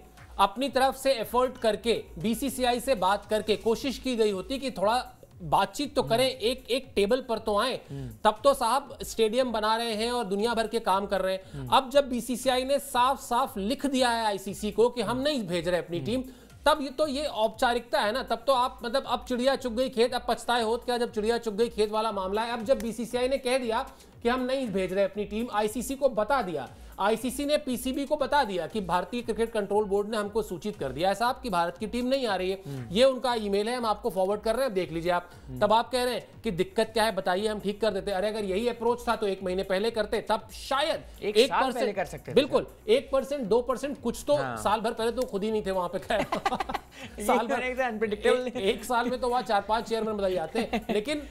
अपनी तरफ से एफर्ट करके बीसीसीआई से बात करके कोशिश की गई होती कि थोड़ा बातचीत तो करें हम्म। एक एक टेबल पर तो आए हम्म। तब तो साहब स्टेडियम बना रहे हैं और दुनिया भर के काम कर रहे हैं हम्म। अब जब बीसीसीआई ने साफ साफ लिख दिया है आईसीसी को कि हम नहीं भेज रहे अपनी टीम तब ये तो ये औपचारिकता है ना तब तो आप मतलब अब चिड़िया चुग गई खेत अब पछताए होत क्या जब चिड़िया चुग गई खेत वाला मामला है अब जब बीसीसीआई ने कह दिया कि हम नहीं भेज रहे अपनी टीम आईसीसी को बता दिया आईसीसी ने पीसीबी को बता दिया कि भारतीय क्रिकेट कंट्रोल बोर्ड ने हमको सूचित कर दिया है साहब कि भारत की टीम नहीं आ रही है हम्म। ये उनका ईमेल है हम आपको फॉरवर्ड कर रहे हैं देख लीजिए आप हम्म। तब आप कह रहे हैं कि दिक्कत क्या है बताइए हम ठीक कर देते अरे अगर यही अप्रोच था तो एक महीने पहले करते तब शायद एक, परसेंट कर सकते बिल्कुल एक परसेंट दो परसेंट कुछ तो हाँ। साल भर पहले तो खुद ही नहीं थे वहां पे साल भर तो एक, तो एक साल में तो वहां चार पांच चेयरमैन बताई जाते हैं लेकिन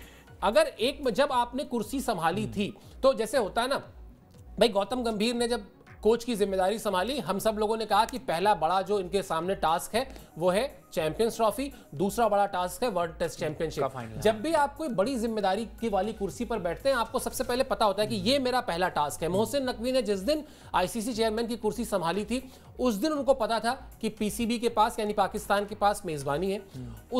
अगर एक जब आपने कुर्सी संभाली थी तो जैसे होता है ना भाई गौतम गंभीर ने जब कोच की जिम्मेदारी संभाली हम सब लोगों ने कहा कि पहला बड़ा जो इनके सामने टास्क है वो है चैंपियंस ट्रॉफी दूसरा बड़ा टास्क है वर्ल्ड टेस्ट चैंपियनशिप जब भी आप कोई बड़ी जिम्मेदारी की वाली कुर्सी पर बैठते हैं आपको सबसे पहले पता होता है कि ये मेरा पहला टास्क है मोहसिन नकवी ने जिस दिन आईसीसी चेयरमैन की कुर्सी संभाली थी उस दिन उनको पता था कि पीसीबी के पास यानी पाकिस्तान के पास मेजबानी है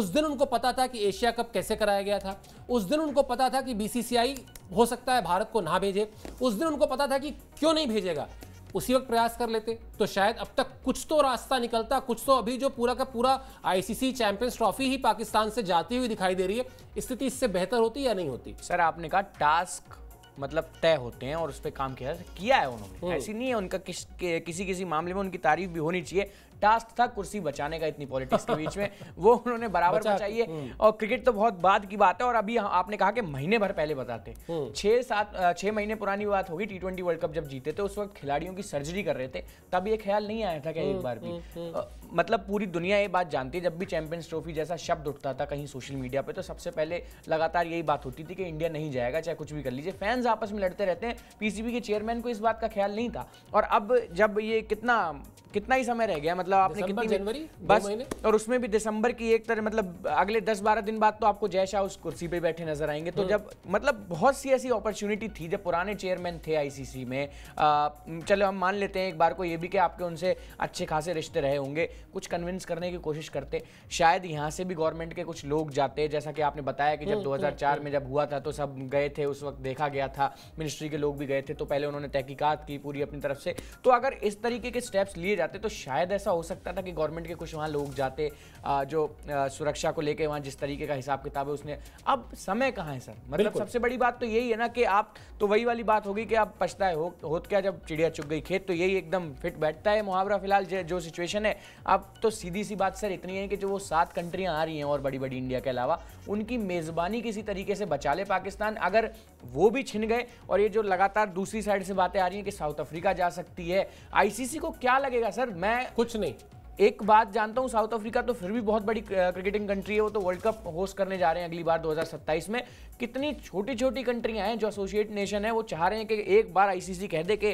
उस दिन उनको पता था कि एशिया कप कैसे कराया गया था उस दिन उनको पता था कि बीसीसीआई हो सकता है भारत को ना भेजे उस दिन उनको पता था कि क्यों नहीं भेजेगा उसी वक्त प्रयास कर लेते तो शायद अब तक कुछ तो रास्ता निकलता कुछ तो अभी जो पूरा का पूरा आईसीसी चैंपियंस ट्रॉफी ही पाकिस्तान से जाती हुई दिखाई दे रही है स्थिति इससे बेहतर होती या नहीं होती सर आपने कहा टास्क मतलब तय होते हैं और उस पर काम किया किया है उन्होंने हम्म। ऐसी नहीं है उनका किस कि, किसी किसी मामले में उनकी तारीफ भी होनी चाहिए टास्क था कुर्सी बचाने का इतनी पॉलिटिक्स के बीच में वो उन्होंने बराबर बचाई है हम्म। और क्रिकेट तो बहुत बाद की बात है और अभी हाँ, आपने कहा कि महीने भर पहले बताते हम्म। छह सात छह महीने पुरानी बात होगी टी ट्वेंटी वर्ल्ड कप जब जीते थे उस वक्त खिलाड़ियों की सर्जरी कर रहे थे तब ये ख्याल नहीं आया था क्या एक हम्म, बार भी मतलब पूरी दुनिया ये बात जानती है जब भी चैंपियंस ट्रॉफी जैसा शब्द उठता था कहीं सोशल मीडिया पे तो सबसे पहले लगातार यही बात होती थी कि इंडिया नहीं जाएगा चाहे कुछ भी कर लीजिए फैंस आपस में लड़ते रहते हैं पीसीबी के चेयरमैन को इस बात का ख्याल नहीं था और अब जब ये कितना कितना ही समय रह गया मतलब मतलब आपने कितनी जनवरी बस और उसमें भी दिसंबर की एक तरह मतलब अगले दस बारह दिन बाद तो आपको जय शाह उस कुर्सी पे बैठे नजर आएंगे तो हाँ। जब मतलब बहुत सी ऐसी अपॉर्चुनिटी थी जब पुराने चेयरमैन थे आईसीसी में चलो हम मान लेते हैं एक बार को ये भी कि आपके उनसे अच्छे खासे रिश्ते रहे होंगे कुछ कन्विंस करने की कोशिश करते शायद यहाँ से भी गवर्नमेंट के कुछ लोग जाते जैसा कि आपने बताया कि जब हम्म, हम्म, दो हम्म। में जब हुआ था तो सब गए थे उस वक्त देखा गया था मिनिस्ट्री के लोग भी गए थे तो पहले उन्होंने तहकीकत की पूरी अपनी तरफ से तो अगर इस तरीके के स्टेप्स लिए जाते तो शायद ऐसा हो सकता था कि गवर्नमेंट के कुछ वहाँ लोग जाते जो सुरक्षा को लेकर वहाँ जिस तरीके का हिसाब किताब है उसने अब समय कहाँ है सर मतलब सबसे बड़ी बात तो यही है ना कि आप तो वही वाली बात होगी कि आप पछताए हो हो क्या जब चिड़िया चुग गई खेत तो यही एकदम फिट बैठता है मुहावरा फिलहाल जो सिचुएशन है अब तो सीधी सी बात सर इतनी है कि जो वो सात कंट्रियाँ आ रही हैं और बड़ी बड़ी इंडिया के अलावा उनकी मेज़बानी किसी तरीके से बचा ले पाकिस्तान अगर वो भी छिन गए और ये जो लगातार दूसरी साइड से बातें आ रही हैं कि साउथ अफ्रीका जा सकती है आईसीसी को क्या लगेगा सर मैं कुछ नहीं में एक बात जानता हूं साउथ अफ्रीका तो फिर भी बहुत बड़ी क्रिकेटिंग कंट्री है वो तो वर्ल्ड कप होस्ट करने जा रहे हैं अगली बार 2027 में कितनी छोटी छोटी कंट्रियां हैं जो एसोसिएट नेशन है वो चाह रहे हैं कि एक बार आईसीसी कह दे के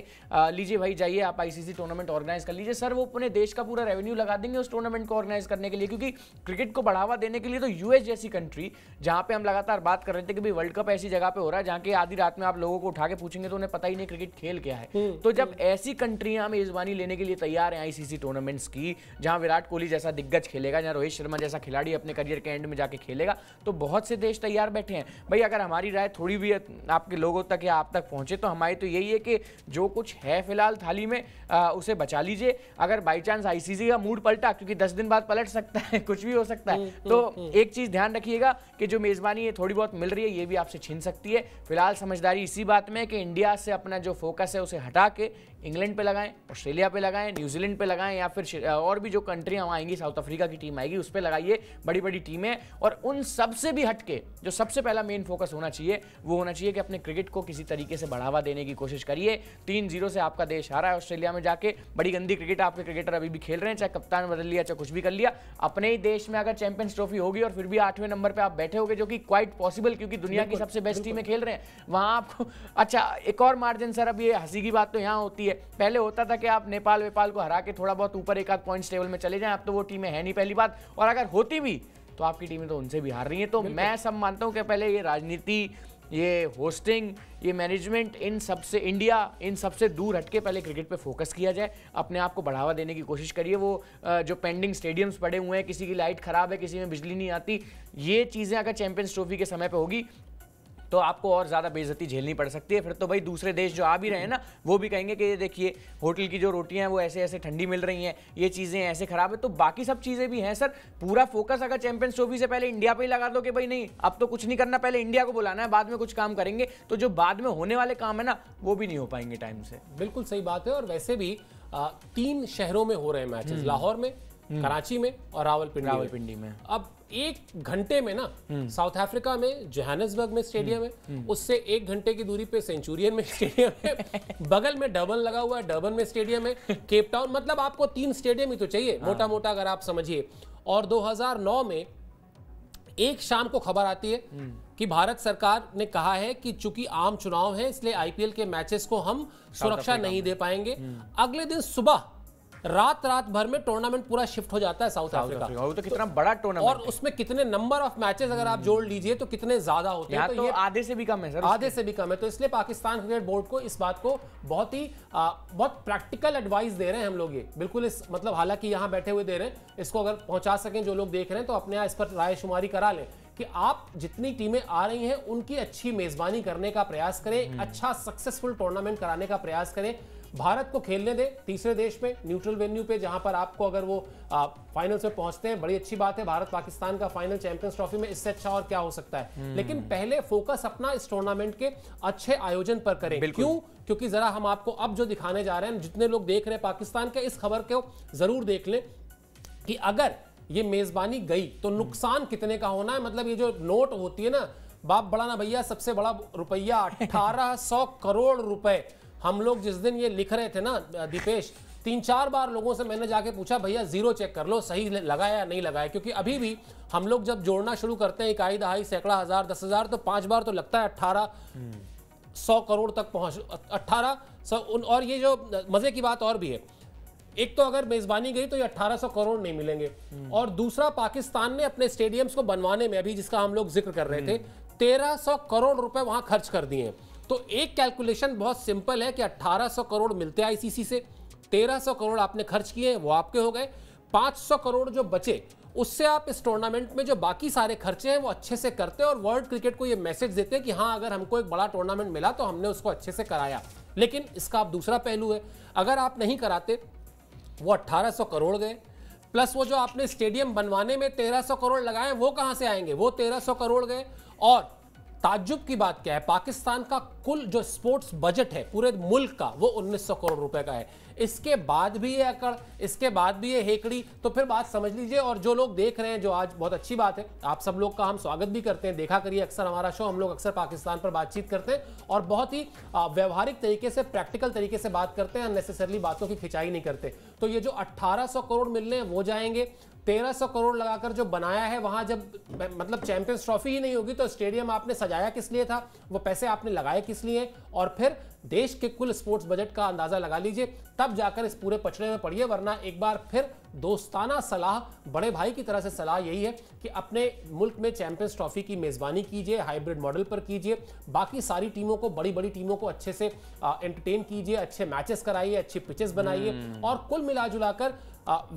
लीजिए भाई जाइए आप आईसीसी टूर्नामेंट ऑर्गेनाइज कर लीजिए सर वो अपने देश का पूरा रेवेन्यू लगा देंगे उस टूर्नामेंट को ऑर्गेनाइज करने के लिए क्योंकि क्रिकेट को बढ़ावा देने के लिए तो यूएस जैसी कंट्री जहाँ पर हम लगातार बात कर रहे थे कि भाई वर्ल्ड कप ऐसी जगह पर हो रहा है जहाँ की आधी रात में आप लोगों को उठा के पूछेंगे तो उन्हें पता ही नहीं क्रिकेट खेल क्या है हम्म, तो जब हम्म। ऐसी कंट्रियां मेजबानी लेने के लिए तैयार हैं आईसीसी टूर्नामेंट्स की जहाँ विराट कोहली जैसा दिग्गज खेलेगा जहां रोहित शर्मा जैसा खिलाड़ी अपने करियर के एंड में जाके खेलेगा तो बहुत से देश तैयार बैठे हैं भाई अगर हमारी राय थोड़ी भी आपके लोगों तक या आप तक पहुँचे तो हमारी तो यही है कि जो कुछ है फिलहाल थाली में आ, उसे बचा लीजिए अगर बाई चांस आईसीसी का मूड पलटा क्योंकि दस दिन बाद पलट सकता है कुछ भी हो सकता है हम्म, तो हम्म, हम्म। एक चीज़ ध्यान रखिएगा कि जो मेज़बानी है थोड़ी बहुत मिल रही है ये भी आपसे छीन सकती है फिलहाल समझदारी इसी बात में कि इंडिया से अपना जो फोकस है उसे हटा के इंग्लैंड पे लगाएं ऑस्ट्रेलिया पे लगाएं न्यूजीलैंड पे लगाएं या फिर और भी जो कंट्रियाँ वहाँ आएंगी साउथ अफ्रीका की टीम आएगी उस पर लगाइए बड़ी बड़ी टीमें और उन सब से भी हट के जो सबसे पहला मेन फोकस होना चाहिए वो होना चाहिए कि अपने क्रिकेट को किसी तरीके से बढ़ावा देने की कोशिश करिए तीन जीरो से आपका देश हारा है ऑस्ट्रेलिया में जाके बड़ी गंदी क्रिकेट आपके क्रिकेटर अभी भी खेल रहे हैं चाहे कप्तान बदल लिया चाहे कुछ भी कर लिया अपने ही देश में अगर चैंपियंस ट्रॉफी होगी और फिर भी आठवें नंबर पर आप बैठे हो जो कि क्वाइट पॉसिबल क्योंकि दुनिया की सबसे बेस्ट टीमें खेल रहे हैं वहाँ आपको अच्छा एक और मार्जिन सर अब ये हंसी की बात तो यहाँ होती है है पहले होता था कि आप नेपाल वेपाल को हरा के थोड़ा बहुत ऊपर एक आध पॉइंट टेबल में चले जाएं अब तो वो टीमें है नहीं पहली बात और अगर होती भी तो आपकी टीमें तो उनसे भी हार रही हैं तो मैं सब मानता हूँ कि पहले ये राजनीति ये होस्टिंग ये मैनेजमेंट इन सबसे इंडिया इन सबसे दूर हटके पहले क्रिकेट पे फोकस किया जाए अपने आप को बढ़ावा देने की कोशिश करिए वो जो पेंडिंग स्टेडियम्स पड़े हुए हैं किसी की लाइट ख़राब है किसी में बिजली नहीं आती ये चीज़ें अगर चैंपियंस ट्रॉफी के समय पे होगी तो आपको और ज़्यादा बेजती झेलनी पड़ सकती है फिर तो भाई दूसरे देश जो आ भी रहे हैं ना वो भी कहेंगे कि ये देखिए होटल की जो रोटियाँ हैं वो ऐसे ऐसे ठंडी मिल रही हैं ये चीज़ें ऐसे ख़राब है तो बाकी सब चीज़ें भी हैं सर पूरा फोकस अगर चैंपियंस ट्रॉफी से पहले इंडिया पर ही लगा दो कि भाई नहीं अब तो कुछ नहीं करना पहले इंडिया को बुलाना है बाद में कुछ काम करेंगे तो जो बाद में होने वाले काम है ना वो भी नहीं हो पाएंगे टाइम से बिल्कुल सही बात है और वैसे भी तीन शहरों में हो रहे मैचेस हम्म। लाहौर में हम्म। कराची में और रावलपिंडी रावलपिंडी में अब एक घंटे में ना साउथ अफ्रीका में जोहानसबर्ग में स्टेडियम है उससे एक घंटे की दूरी पे सेंचुरियन में स्टेडियम है बगल में डबन लगा हुआ है डबन में स्टेडियम है केपटाउन मतलब आपको तीन स्टेडियम ही तो चाहिए हाँ। मोटा मोटा अगर आप समझिए और 2009 में एक शाम को खबर आती है हम्म। कि भारत सरकार ने कहा है कि चूंकि आम चुनाव है इसलिए आईपीएल के मैचेस को हम सुरक्षा नहीं दे पाएंगे हम्म। अगले दिन सुबह रात रात भर में टूर्नामेंट पूरा शिफ्ट हो जाता है साउथ अफ्रीका तो, तो कितना तो, बड़ा टूर्नामेंट और उसमें कितने नंबर ऑफ मैचेस अगर आप जोड़ लीजिए तो कितने ज्यादा होते हैं तो, तो आधे से भी कम है सर आधे से भी कम है तो इसलिए पाकिस्तान क्रिकेट बोर्ड को इस बात को बहुत ही बहुत प्रैक्टिकल एडवाइस दे रहे हैं हम लोग ये बिल्कुल इस मतलब हालांकि यहाँ बैठे हुए दे रहे हैं इसको अगर पहुंचा सकें जो लोग देख रहे हैं तो अपने यहाँ इस पर रायशुमारी करा लें कि आप जितनी टीमें आ रही हैं उनकी अच्छी मेजबानी करने का प्रयास करें हम्म। अच्छा सक्सेसफुल टूर्नामेंट कराने का प्रयास करें भारत को खेलने दे तीसरे देश में न्यूट्रल वेन्यू पे जहां पर आपको अगर वो फाइनल फाइनल्स में पहुंचते हैं बड़ी अच्छी बात है भारत पाकिस्तान का फाइनल चैंपियंस ट्रॉफी में इससे अच्छा और क्या हो सकता है हम्म। लेकिन पहले फोकस अपना इस टूर्नामेंट के अच्छे आयोजन पर करें क्यों क्योंकि जरा हम आपको अब जो दिखाने जा रहे हैं जितने लोग देख रहे हैं पाकिस्तान के इस खबर को जरूर देख लें कि अगर ये मेजबानी गई तो हम्म। नुकसान कितने का होना है मतलब ये जो नोट होती है ना बाप बड़ा ना भैया सबसे बड़ा रुपया अठारह सौ करोड़ रुपए हम लोग जिस दिन ये लिख रहे थे ना दीपेश तीन चार बार लोगों से मैंने जाके पूछा भैया जीरो चेक कर लो सही लगाया या नहीं लगाया क्योंकि अभी भी हम लोग जब जोड़ना शुरू करते हैं इकाई दहाई सैकड़ा हजार दस हजार तो पांच बार तो लगता है अट्ठारह सौ करोड़ तक पहुंच अट्ठारह सौ और ये जो मजे की बात और भी है एक तो अगर मेजबानी गई तो ये अट्ठारह सौ करोड़ नहीं मिलेंगे और दूसरा पाकिस्तान ने अपने स्टेडियम्स को बनवाने में अभी जिसका हम लोग जिक्र कर रहे थे सौ करोड़ रुपए वहां खर्च कर दिए हैं तो एक कैलकुलेशन बहुत सिंपल है कि 1800 करोड़ मिलते हैं आईसीसी से 1300 करोड़ आपने खर्च किए वो आपके हो गए 500 करोड़ जो बचे उससे आप इस टूर्नामेंट में जो बाकी सारे खर्चे हैं वो अच्छे से करते हैं और वर्ल्ड क्रिकेट को ये मैसेज देते हैं कि हाँ अगर हमको एक बड़ा टूर्नामेंट मिला तो हमने उसको अच्छे से कराया लेकिन इसका आप दूसरा पहलू है अगर आप नहीं कराते वो 1800 करोड़ गए प्लस वो जो आपने स्टेडियम बनवाने में 1300 करोड़ लगाए वो कहाँ से आएंगे वो 1300 करोड़ गए और ताज्जुब की बात क्या है पाकिस्तान का कुल जो स्पोर्ट्स बजट है पूरे मुल्क का वो 1900 करोड़ रुपए का है इसके बाद भी ये अकड़ इसके बाद भी ये हेकड़ी तो फिर बात समझ लीजिए और जो लोग देख रहे हैं जो आज बहुत अच्छी बात है आप सब लोग का हम स्वागत भी करते हैं देखा करिए अक्सर हमारा शो हम लोग अक्सर पाकिस्तान पर बातचीत करते हैं और बहुत ही व्यवहारिक तरीके से प्रैक्टिकल तरीके से बात करते हैं अननेसेसरली बातों की खिंचाई नहीं करते तो ये जो अट्ठारह करोड़ मिलने हैं वो जाएंगे तेरह सौ करोड़ लगाकर जो बनाया है वहां जब मतलब चैंपियंस ट्रॉफी ही नहीं होगी तो स्टेडियम आपने सजाया किस लिए था वो पैसे आपने लगाए किस लिए और फिर देश के कुल स्पोर्ट्स बजट का अंदाजा लगा लीजिए तब जाकर इस पूरे पचड़े में पड़िए वरना एक बार फिर दोस्ताना सलाह बड़े भाई की तरह से सलाह यही है कि अपने मुल्क में चैंपियंस ट्रॉफी की मेज़बानी कीजिए हाइब्रिड मॉडल पर कीजिए बाकी सारी टीमों को बड़ी बड़ी टीमों को अच्छे से एंटरटेन कीजिए अच्छे मैचेस कराइए अच्छी पिचेस बनाइए हम्म। और कुल मिला जुलाकर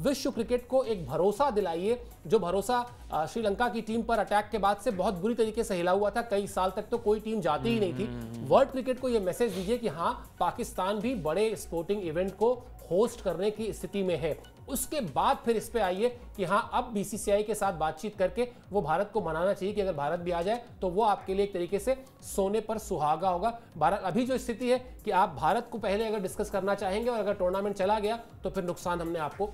विश्व क्रिकेट को एक भरोसा दिलाइए जो भरोसा श्रीलंका की टीम पर अटैक के बाद से बहुत बुरी तरीके से हिला हुआ था कई साल तक तो कोई टीम जाती ही नहीं थी हम्म। वर्ल्ड क्रिकेट को यह मैसेज दीजिए कि हाँ पाकिस्तान भी बड़े स्पोर्टिंग इवेंट को होस्ट करने की स्थिति में है उसके बाद फिर इस पे आइए कि हाँ अब बीसीसीआई के साथ बातचीत करके वो भारत को मनाना चाहिए कि अगर भारत भी आ जाए तो वो आपके लिए एक तरीके से सोने पर सुहागा होगा भारत अभी जो स्थिति है कि आप भारत को पहले अगर डिस्कस करना चाहेंगे और अगर टूर्नामेंट चला गया तो फिर नुकसान हमने आपको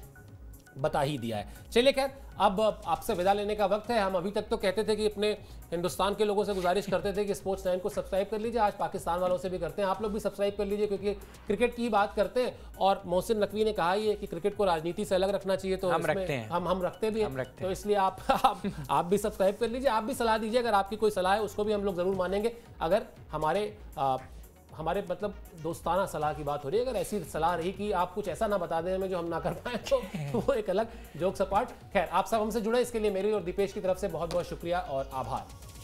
बता ही दिया है चलिए खैर अब आपसे विदा लेने का वक्त है हम अभी तक तो कहते थे कि अपने हिंदुस्तान के लोगों से गुजारिश करते थे कि स्पोर्ट्स नाइन को सब्सक्राइब कर लीजिए आज पाकिस्तान वालों से भी करते हैं आप लोग भी सब्सक्राइब कर लीजिए क्योंकि क्रिकेट की बात करते हैं और मोहसिन नकवी ने कहा ही है कि क्रिकेट को राजनीति से अलग रखना चाहिए तो हम रखते हैं हम हम रखते भी हम रखते तो इसलिए आप, आप भी सब्सक्राइब कर लीजिए आप भी सलाह दीजिए अगर आपकी कोई सलाह है उसको भी हम लोग ज़रूर मानेंगे अगर हमारे हमारे मतलब दोस्ताना सलाह की बात हो रही है अगर ऐसी सलाह रही कि आप कुछ ऐसा ना बता दें हमें जो हम ना कर पाए तो, वो एक अलग जोक सपाट खैर आप सब हमसे जुड़े इसके लिए मेरी और दीपेश की तरफ से बहुत बहुत शुक्रिया और आभार